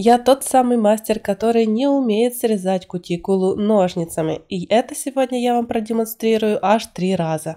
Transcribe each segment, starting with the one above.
Я тот самый мастер, который не умеет срезать кутикулу ножницами, и это сегодня я вам продемонстрирую аж три раза.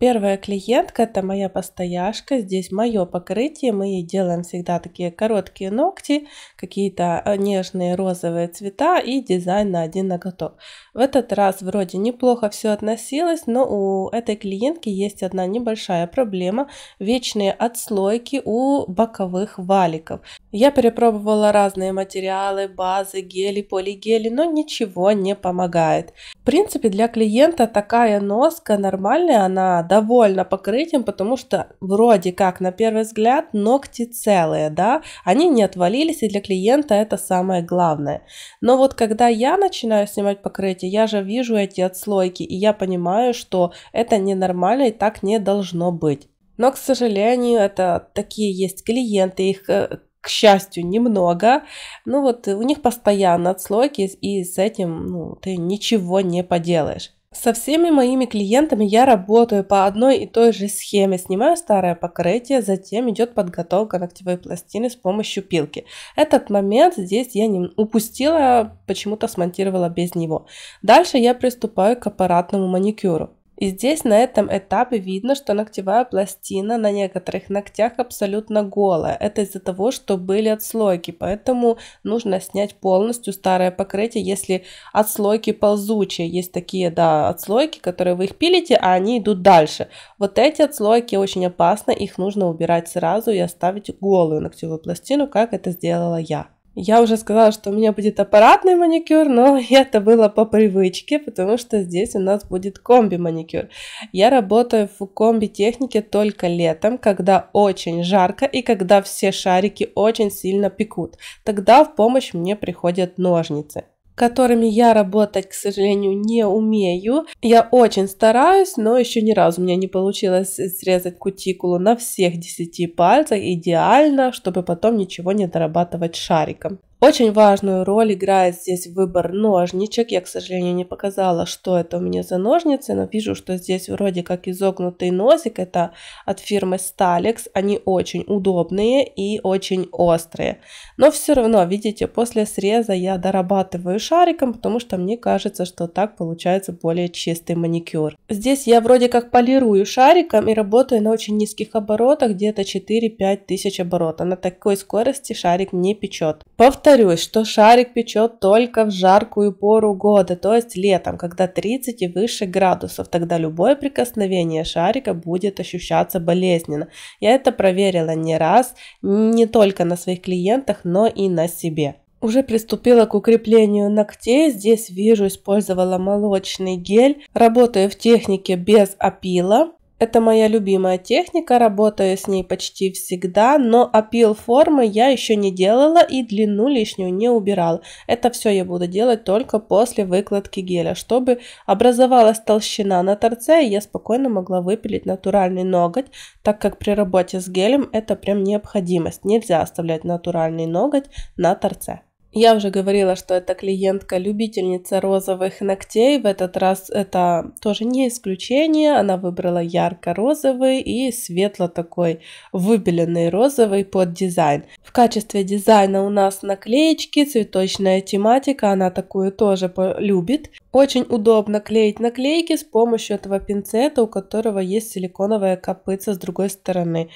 Первая клиентка – это моя постояшка, здесь мое покрытие, мы ей делаем всегда такие короткие ногти, какие-то а, нежные розовые цвета и дизайн на один ноготок. В этот раз вроде неплохо все относилось, но у этой клиентки есть одна небольшая проблема – вечные отслойки у боковых валиков. Я перепробовала разные материалы, базы, гели, полигели, но ничего не помогает. В принципе, для клиента такая носка нормальная, она довольна покрытием, потому что вроде как на первый взгляд ногти целые, да, они не отвалились, и для клиента это самое главное. Но вот когда я начинаю снимать покрытие, я же вижу эти отслойки, и я понимаю, что это ненормально и так не должно быть. Но, к сожалению, это такие есть клиенты, их э, к счастью, немного. Ну вот э, у них постоянно отслойки, и с этим ну, ты ничего не поделаешь. Со всеми моими клиентами я работаю по одной и той же схеме. Снимаю старое покрытие, затем идет подготовка ногтевой пластины с помощью пилки. Этот момент здесь я не упустила, почему-то смонтировала без него. Дальше я приступаю к аппаратному маникюру. И здесь на этом этапе видно, что ногтевая пластина на некоторых ногтях абсолютно голая. Это из-за того, что были отслойки, поэтому нужно снять полностью старое покрытие, если отслойки ползучие. Есть такие, да, отслойки, которые вы их пилите, а они идут дальше. Вот эти отслойки очень опасны, их нужно убирать сразу и оставить голую ногтевую пластину, как это сделала я. Я уже сказала, что у меня будет аппаратный маникюр, но это было по привычке, потому что здесь у нас будет комби-маникюр. Я работаю в комби-технике только летом, когда очень жарко и когда все шарики очень сильно пекут. Тогда в помощь мне приходят ножницы которыми я работать, к сожалению, не умею. Я очень стараюсь, но еще ни разу у меня не получилось срезать кутикулу на всех 10 пальцах идеально, чтобы потом ничего не дорабатывать шариком. Очень важную роль играет здесь выбор ножничек. Я, к сожалению, не показала, что это у меня за ножницы, но вижу, что здесь вроде как изогнутый носик. Это от фирмы Stalex. Они очень удобные и очень острые. Но все равно, видите, после среза я дорабатываю шариком, потому что мне кажется, что так получается более чистый маникюр. Здесь я вроде как полирую шариком и работаю на очень низких оборотах, где-то 4-5 тысяч оборотов. На такой скорости шарик не печет. Повторяю повторюсь, что шарик печет только в жаркую пору года, то есть летом, когда 30 и выше градусов. Тогда любое прикосновение шарика будет ощущаться болезненно. Я это проверила не раз, не только на своих клиентах, но и на себе. Уже приступила к укреплению ногтей. Здесь вижу, использовала молочный гель. Работаю в технике без опила. Это моя любимая техника, работаю с ней почти всегда, но опил формы я еще не делала и длину лишнюю не убирала. Это все я буду делать только после выкладки геля, чтобы образовалась толщина на торце, и я спокойно могла выпилить натуральный ноготь, так как при работе с гелем это прям необходимость, нельзя оставлять натуральный ноготь на торце. Я уже говорила, что это клиентка любительница розовых ногтей. В этот раз это тоже не исключение. Она выбрала ярко-розовый и светло такой выбеленный розовый под дизайн. В качестве дизайна у нас наклеечки, цветочная тематика. Она такую тоже любит. Очень удобно клеить наклейки с помощью этого пинцета, у которого есть силиконовая копытца с другой стороны.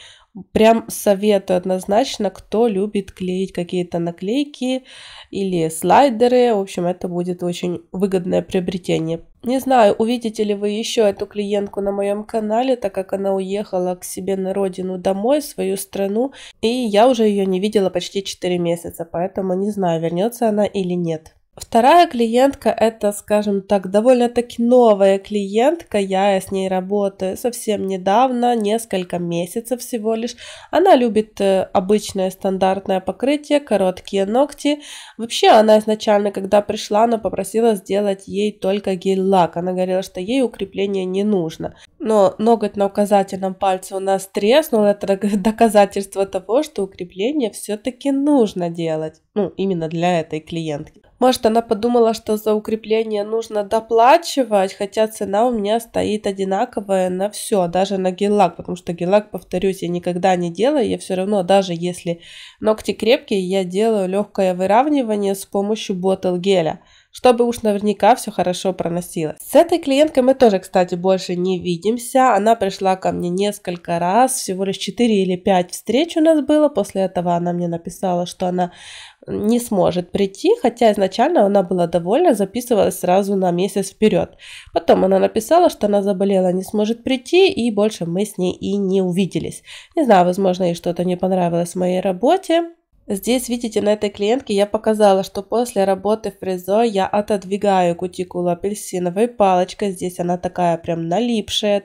Прям советую однозначно, кто любит клеить какие-то наклейки или слайдеры. В общем, это будет очень выгодное приобретение. Не знаю, увидите ли вы еще эту клиентку на моем канале, так как она уехала к себе на родину домой, в свою страну, и я уже ее не видела почти 4 месяца, поэтому не знаю, вернется она или нет. Вторая клиентка это, скажем так, довольно-таки новая клиентка. Я с ней работаю совсем недавно, несколько месяцев всего лишь. Она любит э, обычное стандартное покрытие, короткие ногти. Вообще она изначально, когда пришла, она попросила сделать ей только гель-лак. Она говорила, что ей укрепление не нужно но ноготь на указательном пальце у нас треснул, это доказательство того, что укрепление все-таки нужно делать, ну, именно для этой клиентки. Может, она подумала, что за укрепление нужно доплачивать, хотя цена у меня стоит одинаковая на все, даже на гель-лак, потому что гель-лак, повторюсь, я никогда не делаю, я все равно, даже если ногти крепкие, я делаю легкое выравнивание с помощью ботл геля – чтобы уж наверняка все хорошо проносилось. С этой клиенткой мы тоже, кстати, больше не видимся. Она пришла ко мне несколько раз, всего лишь 4 или 5 встреч у нас было. После этого она мне написала, что она не сможет прийти, хотя изначально она была довольна, записывалась сразу на месяц вперед. Потом она написала, что она заболела, не сможет прийти, и больше мы с ней и не увиделись. Не знаю, возможно, ей что-то не понравилось в моей работе, Здесь, видите, на этой клиентке я показала, что после работы в фрезо я отодвигаю кутикулу апельсиновой палочкой. Здесь она такая прям налипшая,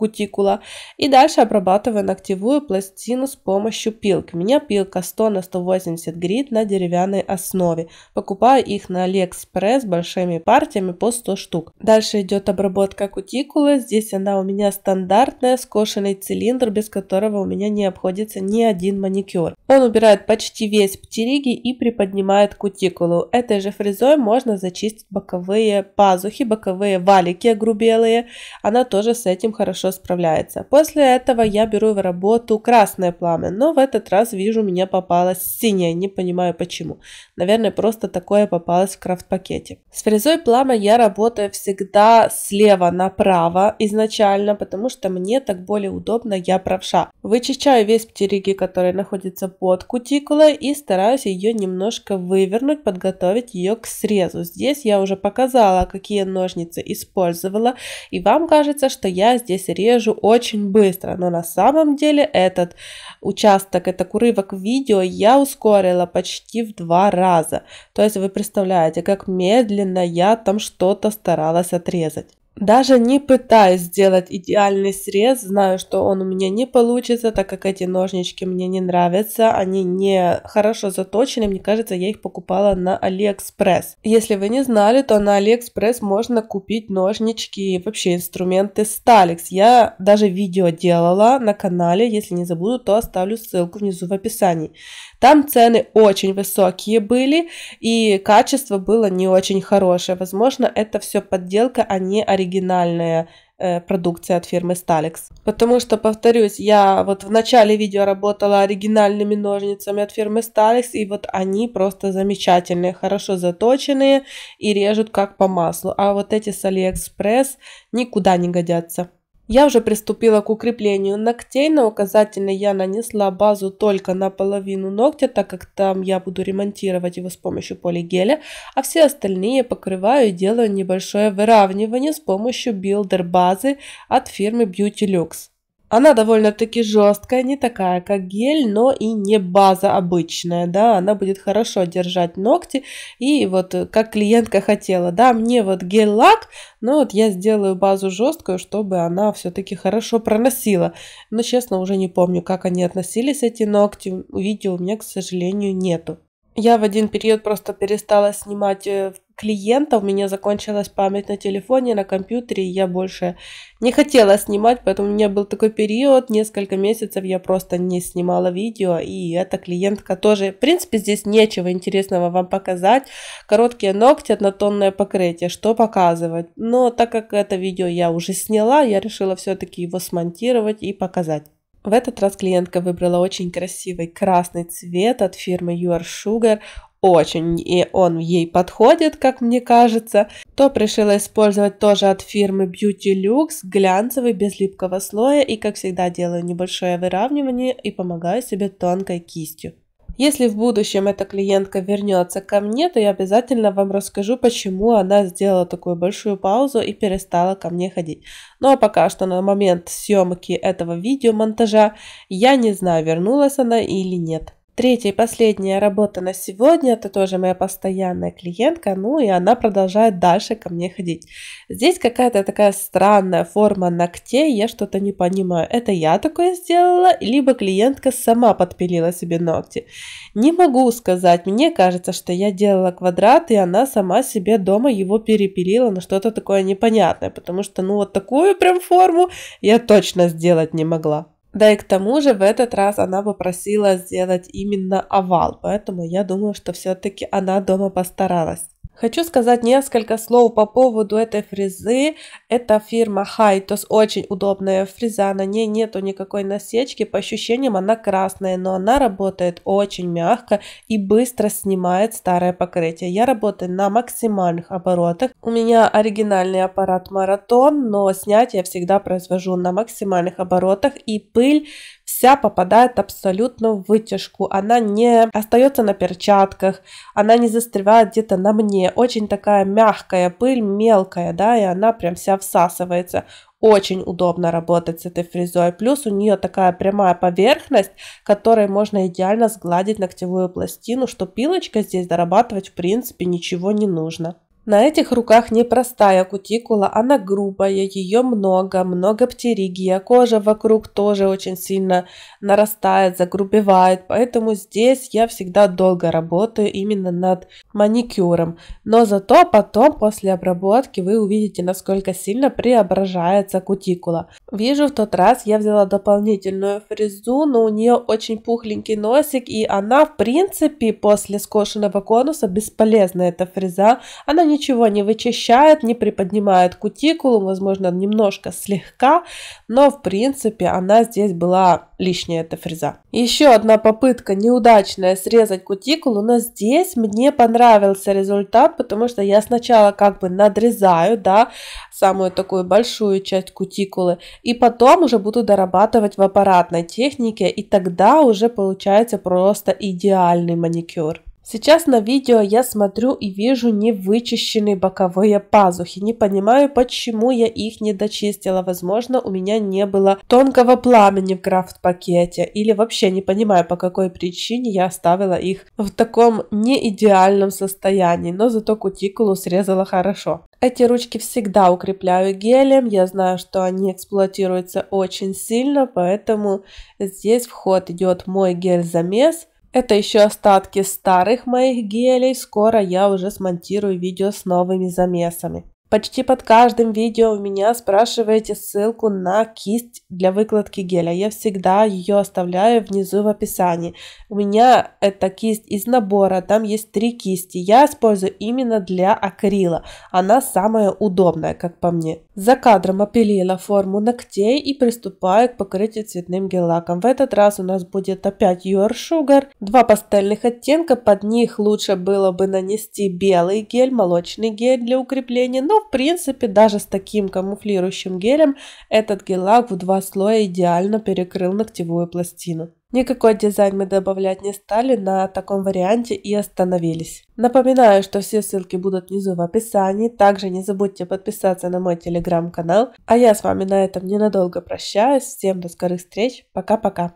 кутикула. И дальше обрабатываю ногтевую пластину с помощью пилки. У меня пилка 100 на 180 грит на деревянной основе. Покупаю их на Алиэкспресс большими партиями по 100 штук. Дальше идет обработка кутикулы. Здесь она у меня стандартная, скошенный цилиндр, без которого у меня не обходится ни один маникюр. Он убирает почти весь птериги и приподнимает кутикулу. Этой же фрезой можно зачистить боковые пазухи, боковые валики грубелые. Она тоже с этим хорошо справляется. После этого я беру в работу красное пламя, но в этот раз вижу, меня попалось синее, не понимаю почему. Наверное, просто такое попалось в крафт-пакете. С фрезой пламя я работаю всегда слева направо изначально, потому что мне так более удобно, я правша. Вычищаю весь птериги, который находится под кутикулой и стараюсь ее немножко вывернуть, подготовить ее к срезу. Здесь я уже показала, какие ножницы использовала, и вам кажется, что я здесь режу очень быстро, но на самом деле этот участок, это курывок видео я ускорила почти в два раза. То есть вы представляете, как медленно я там что-то старалась отрезать. Даже не пытаясь сделать идеальный срез, знаю, что он у меня не получится, так как эти ножнички мне не нравятся, они не хорошо заточены, мне кажется, я их покупала на Алиэкспресс. Если вы не знали, то на Алиэкспресс можно купить ножнички и вообще инструменты Stalix. Я даже видео делала на канале, если не забуду, то оставлю ссылку внизу в описании. Там цены очень высокие были, и качество было не очень хорошее. Возможно, это все подделка, а не оригинальная э, продукция от фирмы Stalex. Потому что, повторюсь, я вот в начале видео работала оригинальными ножницами от фирмы Stalex, и вот они просто замечательные, хорошо заточенные и режут как по маслу. А вот эти с AliExpress никуда не годятся. Я уже приступила к укреплению ногтей. На указательный я нанесла базу только на половину ногтя, так как там я буду ремонтировать его с помощью полигеля, а все остальные покрываю и делаю небольшое выравнивание с помощью билдер базы от фирмы Beauty Luxe. Она довольно-таки жесткая, не такая, как гель, но и не база обычная, да, она будет хорошо держать ногти, и вот э, как клиентка хотела, да, мне вот гель-лак, но вот я сделаю базу жесткую, чтобы она все-таки хорошо проносила. Но, честно, уже не помню, как они относились, эти ногти, видео у меня, к сожалению, нету. Я в один период просто перестала снимать э, клиента, у меня закончилась память на телефоне, на компьютере, и я больше не хотела снимать, поэтому у меня был такой период, несколько месяцев я просто не снимала видео, и эта клиентка тоже, в принципе, здесь нечего интересного вам показать, короткие ногти, однотонное покрытие, что показывать, но так как это видео я уже сняла, я решила все-таки его смонтировать и показать. В этот раз клиентка выбрала очень красивый красный цвет от фирмы Your Sugar очень, и он ей подходит, как мне кажется, То решила использовать тоже от фирмы Beauty Lux, глянцевый, без липкого слоя, и, как всегда, делаю небольшое выравнивание и помогаю себе тонкой кистью. Если в будущем эта клиентка вернется ко мне, то я обязательно вам расскажу, почему она сделала такую большую паузу и перестала ко мне ходить. Ну а пока что на момент съемки этого видео монтажа я не знаю, вернулась она или нет. Третья и последняя работа на сегодня, это тоже моя постоянная клиентка, ну и она продолжает дальше ко мне ходить. Здесь какая-то такая странная форма ногтей, я что-то не понимаю, это я такое сделала, либо клиентка сама подпилила себе ногти. Не могу сказать, мне кажется, что я делала квадрат, и она сама себе дома его перепилила на что-то такое непонятное, потому что ну вот такую прям форму я точно сделать не могла. Да и к тому же в этот раз она попросила сделать именно овал, поэтому я думаю, что все-таки она дома постаралась. Хочу сказать несколько слов по поводу этой фрезы. Это фирма Хайtos, очень удобная фреза, на ней нету никакой насечки, по ощущениям она красная, но она работает очень мягко и быстро снимает старое покрытие. Я работаю на максимальных оборотах, у меня оригинальный аппарат Маратон, но снятие я всегда произвожу на максимальных оборотах и пыль вся попадает абсолютно в вытяжку, она не остается на перчатках, она не застревает где-то на мне, очень такая мягкая пыль, мелкая, да, и она прям вся всасывается. Очень удобно работать с этой фрезой. Плюс у нее такая прямая поверхность, которой можно идеально сгладить ногтевую пластину, что пилочка здесь дорабатывать в принципе ничего не нужно. На этих руках не простая кутикула, она грубая, ее много, много птеригия, кожа вокруг тоже очень сильно нарастает, загрубевает, поэтому здесь я всегда долго работаю именно над маникюром. Но зато потом, после обработки, вы увидите, насколько сильно преображается кутикула. Вижу, в тот раз я взяла дополнительную фрезу, но у нее очень пухленький носик, и она, в принципе, после скошенного конуса бесполезна эта фреза. Она ничего не вычищает, не приподнимает кутикулу, возможно, немножко слегка, но, в принципе, она здесь была лишняя, эта фреза. Еще одна попытка неудачная срезать кутикулу, но здесь мне понравилось понравился результат, потому что я сначала как бы надрезаю, да, самую такую большую часть кутикулы, и потом уже буду дорабатывать в аппаратной технике, и тогда уже получается просто идеальный маникюр. Сейчас на видео я смотрю и вижу невычищенные боковые пазухи. Не понимаю, почему я их не дочистила. Возможно, у меня не было тонкого пламени в крафт-пакете. Или вообще не понимаю, по какой причине я оставила их в таком неидеальном состоянии. Но зато кутикулу срезала хорошо. Эти ручки всегда укрепляю гелем. Я знаю, что они эксплуатируются очень сильно, поэтому здесь вход идет мой гель-замес – это еще остатки старых моих гелей, скоро я уже смонтирую видео с новыми замесами. Почти под каждым видео у меня спрашиваете ссылку на кисть для выкладки геля. Я всегда ее оставляю внизу в описании. У меня эта кисть из набора, там есть три кисти. Я использую именно для акрила. Она самая удобная, как по мне. За кадром опилила форму ногтей и приступаю к покрытию цветным гель-лаком. В этот раз у нас будет опять Your Sugar. Два пастельных оттенка, под них лучше было бы нанести белый гель, молочный гель для укрепления, но ну, в принципе, даже с таким камуфлирующим гелем этот гель-лак в два слоя идеально перекрыл ногтевую пластину. Никакой дизайн мы добавлять не стали на таком варианте и остановились. Напоминаю, что все ссылки будут внизу в описании. Также не забудьте подписаться на мой телеграм-канал. А я с вами на этом ненадолго прощаюсь. Всем до скорых встреч. Пока-пока.